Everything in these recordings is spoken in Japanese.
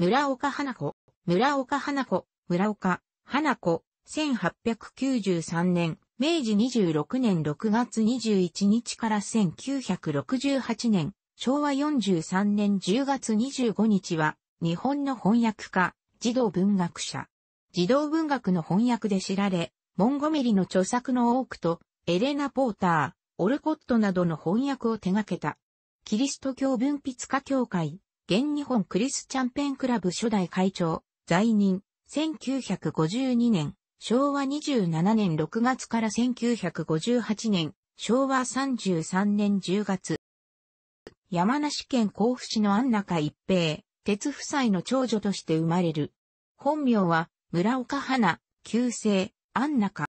村岡花子、村岡花子、村岡、花子、1893年、明治26年6月21日から1968年、昭和43年10月25日は、日本の翻訳家、児童文学者。児童文学の翻訳で知られ、モンゴメリの著作の多くと、エレナ・ポーター、オルコットなどの翻訳を手掛けた。キリスト教文筆家協会、現日本クリスチャンペンクラブ初代会長、在任、1952年、昭和27年6月から1958年、昭和33年10月。山梨県甲府市の安中一平、鉄夫妻の長女として生まれる。本名は、村岡花、旧姓、安中。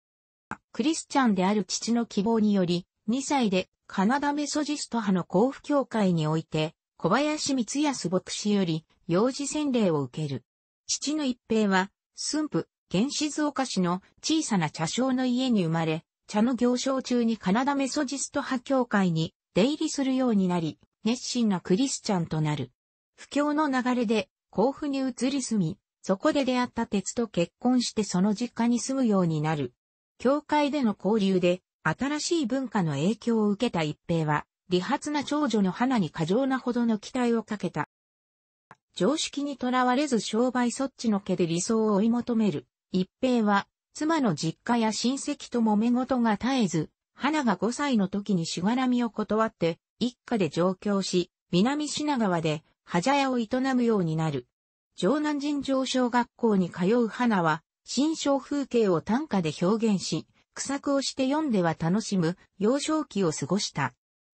クリスチャンである父の希望により、2歳で、カナダメソジスト派の甲府教会において、小林光康牧師より、幼児洗礼を受ける。父の一平は、駿府、現静岡市の小さな茶商の家に生まれ、茶の行商中にカナダメソジスト派教会に出入りするようになり、熱心なクリスチャンとなる。不況の流れで甲府に移り住み、そこで出会った鉄と結婚してその実家に住むようになる。教会での交流で新しい文化の影響を受けた一平は、理髪な長女の花に過剰なほどの期待をかけた。常識にとらわれず商売そっちのけで理想を追い求める。一平は、妻の実家や親戚と揉め事が絶えず、花が5歳の時にしがらみを断って、一家で上京し、南品川で、はじゃ屋を営むようになる。城南人常小学校に通う花は、新章風景を短歌で表現し、苦作をして読んでは楽しむ幼少期を過ごした。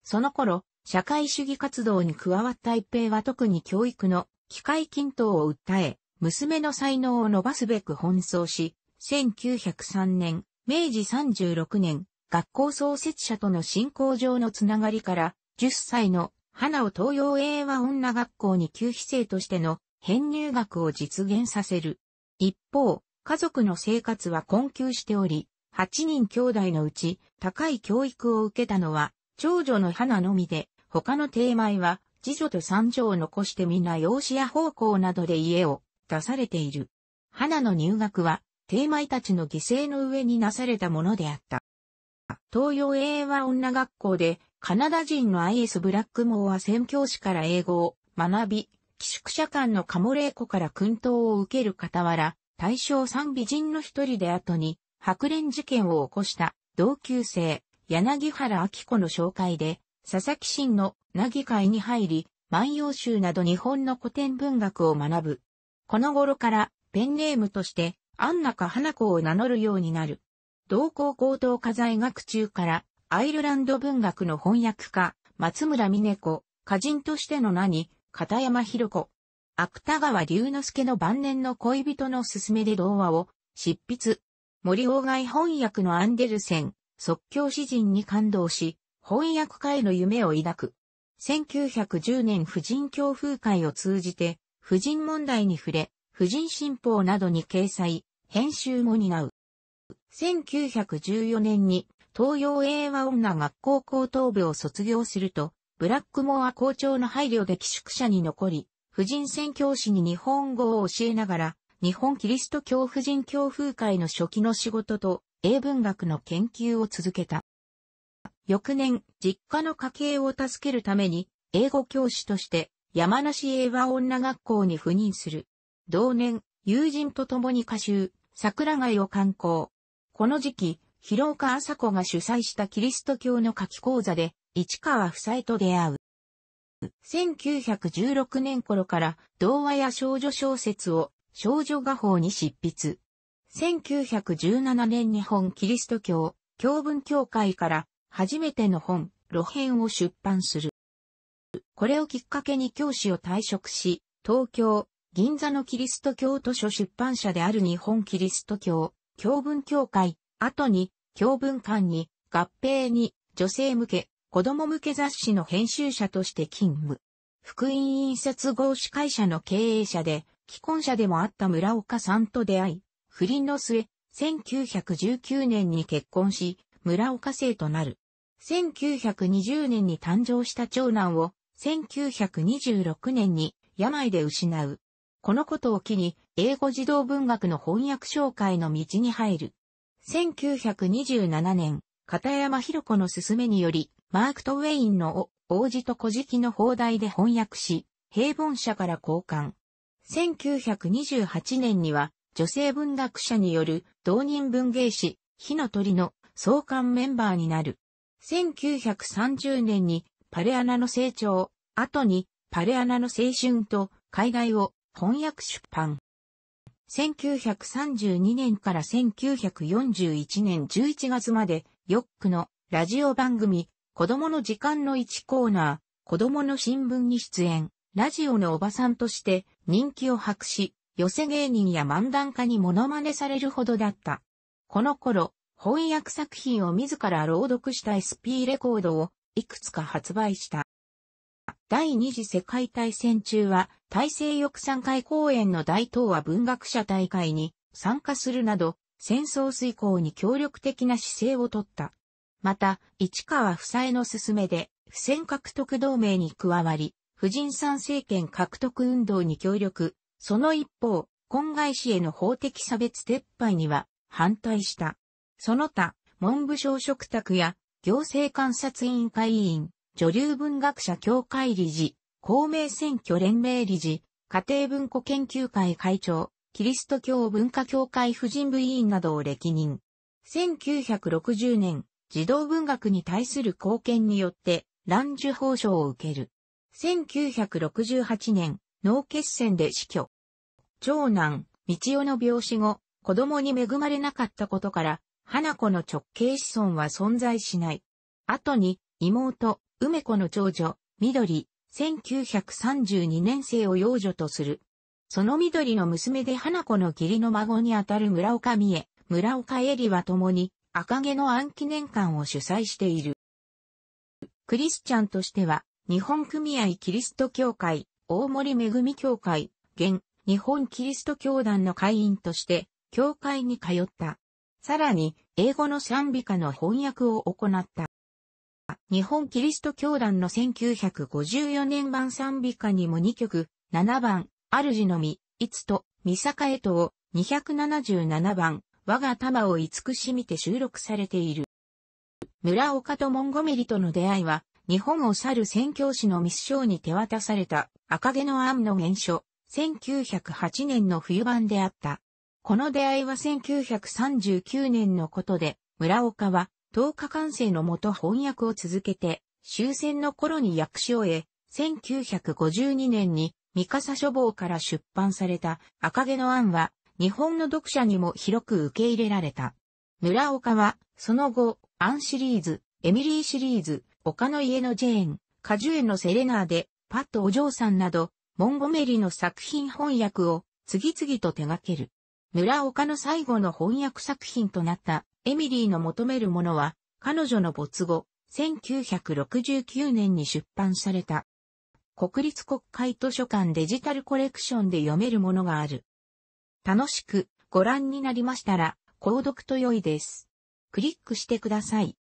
その頃、社会主義活動に加わった一平は特に教育の機会均等を訴え、娘の才能を伸ばすべく奔走し、1903年、明治36年、学校創設者との信仰上のつながりから、10歳の花を東洋英和女学校に旧非生としての編入学を実現させる。一方、家族の生活は困窮しており、8人兄弟のうち高い教育を受けたのは長女の花のみで、他の定米は、次女と三女を残して皆養子や奉公などで家を出されている。花の入学は、定米たちの犠牲の上になされたものであった。東洋英和女学校で、カナダ人の IS ブラックモーは宣教師から英語を学び、寄宿舎間のカモレーコから訓導を受ける傍ら、大正三美人の一人で後に、白蓮事件を起こした同級生、柳原明子の紹介で、佐々木真のなぎ会に入り、万葉集など日本の古典文学を学ぶ。この頃からペンネームとして安中花子を名乗るようになる。同校高等科在学中からアイルランド文学の翻訳家、松村峰子、歌人としての名に、片山博子、芥川龍之介の晩年の恋人の勧めで童話を執筆。森鴎外翻訳のアンデルセン、即興詩人に感動し、翻訳家への夢を抱く。1910年婦人教風会を通じて、婦人問題に触れ、婦人新報などに掲載、編集も担う。1914年に東洋英和女学校高等部を卒業すると、ブラックモア校長の配慮で寄宿舎に残り、婦人宣教師に日本語を教えながら、日本キリスト教婦人教風会の初期の仕事と、英文学の研究を続けた。翌年、実家の家計を助けるために、英語教師として山梨英和女学校に赴任する。同年、友人と共に歌集、桜貝を観光。この時期、広岡麻子が主催したキリスト教の夏き講座で、市川夫妻と出会う。1916年頃から童話や少女小説を少女画法に執筆。1917年日本キリスト教、教文協会から初めての本、露編を出版する。これをきっかけに教師を退職し、東京、銀座のキリスト教図書出版社である日本キリスト教、教文協会、後に、教文館に、合併に、女性向け、子供向け雑誌の編集者として勤務。福音印刷合資会社の経営者で、既婚者でもあった村岡さんと出会い、不倫の末、1919年に結婚し、村岡生となる。1920年に誕生した長男を、1926年に病で失う。このことを機に、英語児童文学の翻訳紹介の道に入る。1927年、片山博子の勧めにより、マーク・トウェインの王子と古事記の放題で翻訳し、平凡社から交換。1928年には、女性文学者による同人文芸誌、火の鳥の創刊メンバーになる。1930年にパレアナの成長、後にパレアナの青春と海外を翻訳出版。1932年から1941年11月まで、ヨックのラジオ番組、子供の時間の1コーナー、子供の新聞に出演、ラジオのおばさんとして人気を博し、寄せ芸人や漫談家にモノマネされるほどだった。この頃、翻訳作品を自ら朗読した SP レコードをいくつか発売した。第二次世界大戦中は大西翼3回公演の大東亜文学者大会に参加するなど戦争遂行に協力的な姿勢をとった。また、市川夫妻の勧めで、不戦獲得同盟に加わり、婦人参政権獲得運動に協力、その一方、婚外子への法的差別撤廃には反対した。その他、文部省職宅や行政観察委員会委員、女流文学者協会理事、公明選挙連盟理事、家庭文庫研究会会長、キリスト教文化協会婦人部委員などを歴任。1960年、児童文学に対する貢献によって、乱受報賞を受ける。1968年、脳血栓で死去。長男、道夫の病死後、子供に恵まれなかったことから、花子の直系子孫は存在しない。後に、妹、梅子の長女、緑、1932年生を養女とする。その緑の娘で花子の義理の孫にあたる村岡美恵、村岡恵里は共に、赤毛の暗記年間を主催している。クリスチャンとしては、日本組合キリスト教会、大森恵教会、現、日本キリスト教団の会員として、教会に通った。さらに、英語の賛美歌の翻訳を行った。日本キリスト教団の1954年版賛美歌にも2曲、7番、主のみ、いつと、三坂へとを、277番、我が玉を慈しみて収録されている。村岡とモンゴメリとの出会いは、日本を去る宣教師の密書に手渡された赤毛の案の原書、1908年の冬版であった。この出会いは1939年のことで、村岡は10日完成のもと翻訳を続けて、終戦の頃に訳し終え、1952年に三笠書房から出版された赤毛の案は日本の読者にも広く受け入れられた。村岡はその後、案シリーズ、エミリーシリーズ、丘の家のジェーン、果樹園のセレナーで、パッド、お嬢さんなど、モンゴメリの作品翻訳を次々と手掛ける。村岡の最後の翻訳作品となったエミリーの求めるものは、彼女の没後、1969年に出版された。国立国会図書館デジタルコレクションで読めるものがある。楽しくご覧になりましたら、購読と良いです。クリックしてください。